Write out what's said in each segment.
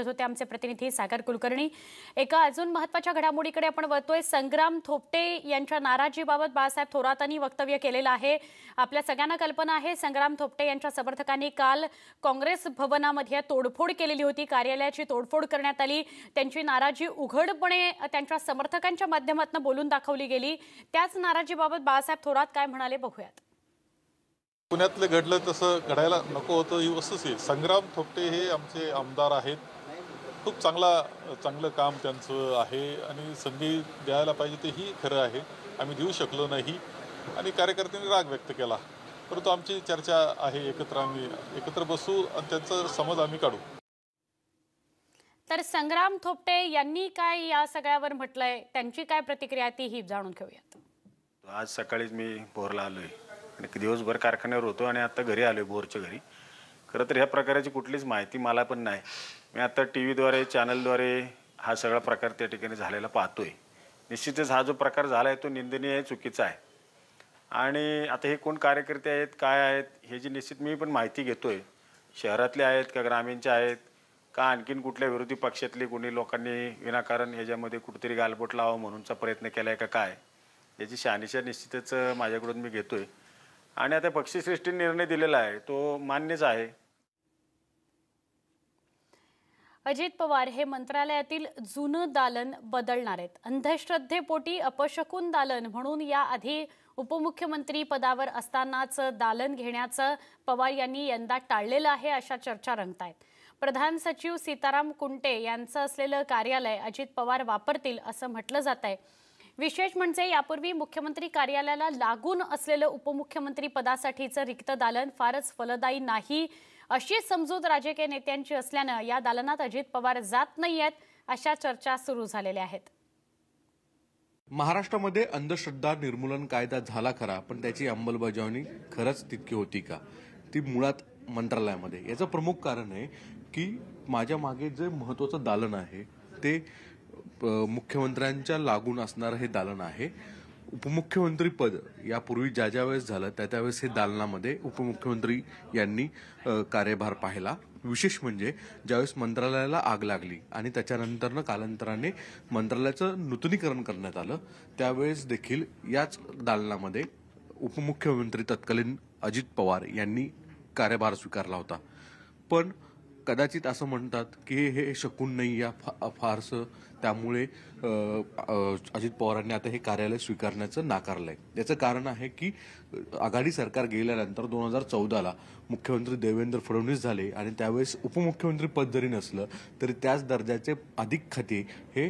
होते आमचे प्रतिनिधी सागर कुलकर्णी एका अजून महत्वाच्या घडामोडीकडे आपण वळतोय संग्राम थोपटे यांच्या नाराजीबाबत बाळासाहेब थोरातांनी वक्तव्य केलेलं आहे आपल्या सगळ्यांना कल्पना आहे संग्राम थोपटे यांच्या समर्थकांनी काल काँग्रेस भवनामध्ये तोडफोड केलेली होती कार्यालयाची तोडफोड करण्यात आली त्यांची नाराजी उघडपणे त्यांच्या समर्थकांच्या माध्यमातून बोलून दाखवली गेली त्याच नाराजीबाबत बाळासाहेब थोरात काय म्हणाले बघूयात पुण्यातलं घडलं तसं घडायला नको होतं ही वस्तूच संग्राम थोपटे हे आमचे आमदार आहेत खूप चांगला चांगलं काम त्यांचं आहे आणि संधी द्यायला पाहिजे ते ही खरं आहे आम्ही देऊ शकलो नाही आणि कार्यकर्त्यांनी राग व्यक्त केला परंतु आमची चर्चा आहे एकत्र आम्ही एकत्र बसू आणि त्यांचा समज आम्ही काढू तर संग्राम थोपटे यांनी काय या सगळ्यावर म्हटलंय त्यांची काय प्रतिक्रिया ती ही जाणून घेऊयात आज सकाळीच मी भोरला आलोय आणि दिवसभर कारखान्यावर होतो आणि आता घरी आलोय भोरच्या घरी खरं तर ह्या प्रकाराची कुठलीच माहिती मला पण नाही मी आता टी व्हीद्वारे चॅनलद्वारे हा सगळा प्रकार त्या ठिकाणी झालेला पाहतोय निश्चितच हा जो प्रकार झाला आहे तो निंदनीय आहे चुकीचा आहे आणि आता हे कोण कार्यकर्ते आहेत काय आहेत हे जी निश्चित मी पण माहिती घेतो आहे शहरातले आहेत का ग्रामीणचे आहेत का आणखीन कुठल्या विरोधी पक्षातली कोणी लोकांनी विनाकारण ह्याच्यामध्ये कुठेतरी गालबोट लावा म्हणूनचा प्रयत्न केला आहे का काय याची शहानिशा निश्चितच माझ्याकडून मी घेतो आहे आणि आता पक्षीसृष्टीने निर्णय दिलेला आहे तो मान्यच आहे अजित पवार हे मंत्रालयातील जुनं दालन बदलणार आहेत अंधश्रद्धेपोटी अपशकून दालन म्हणून याआधी उपमुख्यमंत्री पदावर असतानाच दालन घेण्याचं पवार यांनी यंदा टाळलेलं आहे अशा चर्चा रंगतायत प्रधान सचिव सीताराम कुंटे यांचं असलेलं कार्यालय अजित पवार वापरतील असं म्हटलं जात आहे विशेष म्हणजे यापूर्वी मुख्यमंत्री कार्यालयाला लागून असलेलं उपमुख्यमंत्री पदासाठीचं रिक्त दालन फारच फलदायी नाही अशी समजूत राजकीय नेत्यांची असल्यानं या दालनात अजित पवार जात नाही आहेत अशा चर्चा सुरू झालेल्या आहेत महाराष्ट्रामध्ये अंधश्रद्धा निर्मूलन कायदा झाला खरा पण त्याची अंमलबजावणी खरंच तितकी होती का ती मुळात मंत्रालयामध्ये याचं प्रमुख कारण आहे की माझ्या मागे जे महत्त्वाचं दालन आहे ते मुख्यमंत्र्यांच्या लागून असणारं हे दालन आहे उपमुख्यमंत्रीपद यापूर्वी ज्या ज्या वेळेस झालं त्या त्यावेळेस हे दालनामध्ये उपमुख्यमंत्री यांनी कार्यभार पाहिला विशेष म्हणजे ज्यावेळेस मंत्रालयाला आग लागली आणि त्याच्यानंतरनं कालांतराने मंत्रालयाचं नूतनीकरण करण्यात आलं त्यावेळेस देखील याच दालनामध्ये उपमुख्यमंत्री तत्कालीन अजित पवार यांनी कार्यभार स्वीकारला होता पण कदाचित असं म्हणतात की हे शकून नाही या फा फारसं त्यामुळे अजित पवारांनी आता हे कार्यालय स्वीकारण्याचं नाकारलं आहे याचं कारण आहे की आघाडी सरकार गेल्यानंतर दोन हजार चौदाला मुख्यमंत्री देवेंद्र फडणवीस झाले आणि त्यावेळेस उपमुख्यमंत्री पद जरी नसलं तरी त्याच दर्जाचे अधिक खाते हे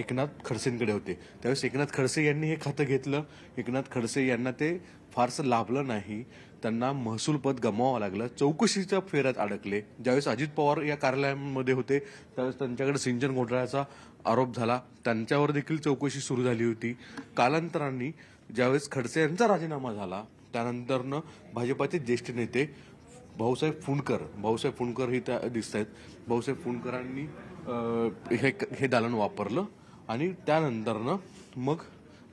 एकनाथ खडसेंकडे होते त्यावेळेस एकनाथ खडसे यांनी हे खातं घेतलं एकनाथ खडसे यांना ते फारसं लाभलं नाही त्यांना महसूल पद गमवावं लागलं चौकशीच्या फेऱ्यात अडकले ज्यावेळेस अजित पवार या कार्यालयामध्ये होते त्यावेळेस त्यांच्याकडे सिंचन घोटाळ्याचा आरोप झाला त्यांच्यावर देखील चौकशी सुरू झाली होती कालांतरानी ज्यावेळेस खडसे यांचा राजीनामा झाला त्यानंतरनं भाजपाचे ज्येष्ठ नेते भाऊसाहेब फुंडकर भाऊसाहेब फुंडकर हे त्या दिसत आहेत भाऊसाहेब फुंडकरांनी हे हे दालन वापरलं आणि त्यानंतरनं मग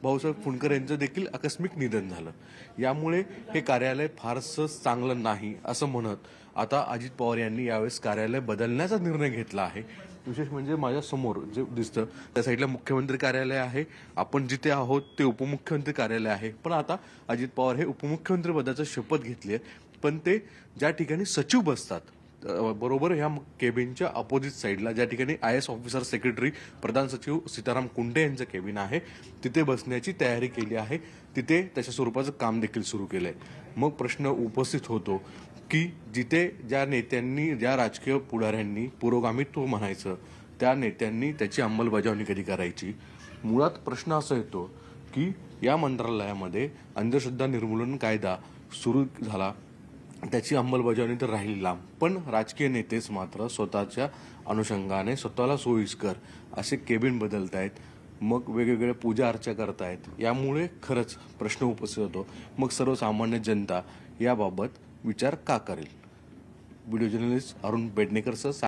भाऊसाहेब फुंडकर यांचं देखील आकस्मिक निधन झालं यामुळे हे कार्यालय फारसं चांगलं नाही असं म्हणत आता अजित पवार यांनी यावेळेस कार्यालय बदलण्याचा निर्णय घेतला आहे विशेष म्हणजे माझ्या समोर जे दिसतं त्या साईडला मुख्यमंत्री कार्यालय आहे आपण जिथे आहोत ते उपमुख्यमंत्री कार्यालय आहे पण आता अजित पवार हे उपमुख्यमंत्री पदाची शपथ घेतली आहे पण ते ज्या ठिकाणी सचिव बसतात बरोबर ह्या केबिनच्या अपोजिट साईडला ज्या ठिकाणी आय एस ऑफिसर सेक्रेटरी प्रधान सचिव सीताराम कुंडे यांचं केबिन आहे तिथे बसण्याची तयारी केली आहे तिथे त्याच्या स्वरूपाचं काम देखील सुरू केलंय मग प्रश्न उपस्थित होतो की जिथे ज्या नेत्यांनी ज्या राजकीय पुढाऱ्यांनी पुरोगामित्व म्हणायचं त्या नेत्यांनी त्याची अंमलबजावणी कधी करायची मुळात प्रश्न असा येतो की या मंत्रालयामध्ये अंधश्रद्धा निर्मूलन कायदा सुरू झाला त्याची अंमलबजावणी तर राहील लांब पण राजकीय नेतेच मात्र स्वतःच्या अनुषंगाने स्वतःला सोयीस्कर असे केबिन बदलतायत मग वेगवेगळ्या पूजा अर्चा करतायत यामुळे खरंच प्रश्न उपस्थित होतो मग सर्वसामान्य जनता याबाबत विचार का करेल व्हिडिओ जर्नलिस्ट अरुण